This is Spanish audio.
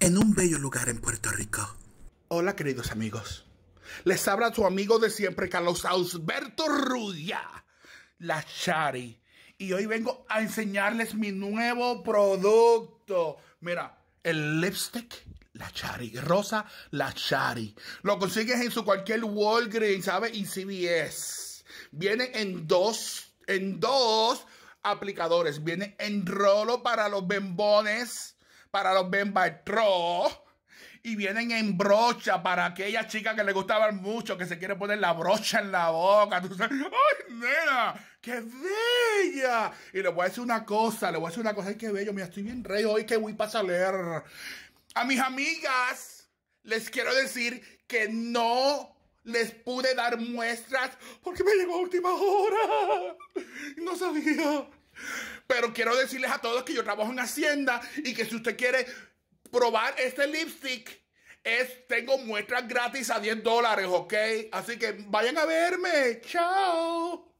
en un bello lugar en Puerto Rico. Hola queridos amigos, les habla su amigo de siempre Carlos Ausberto Rudia. la Chari, y hoy vengo a enseñarles mi nuevo producto. Mira, el lipstick la Chari, Rosa La Chari. Lo consigues en su cualquier Walgreens, ¿sabes? Y CBS. Viene en dos, en dos aplicadores. Viene en rolo para los bembones para los Ben y vienen en brocha para aquella chica que le gustaban mucho, que se quiere poner la brocha en la boca. Tú ¡ay, nena! ¡Qué bella! Y le voy a decir una cosa, le voy a decir una cosa, ¡ay, qué bello! Mira, estoy bien rey hoy, que voy para salir! A mis amigas, les quiero decir que no les pude dar muestras porque me llegó a última hora. No sabía. Pero quiero decirles a todos que yo trabajo en Hacienda y que si usted quiere probar este lipstick, es, tengo muestras gratis a 10 dólares, ¿ok? Así que vayan a verme. Chao.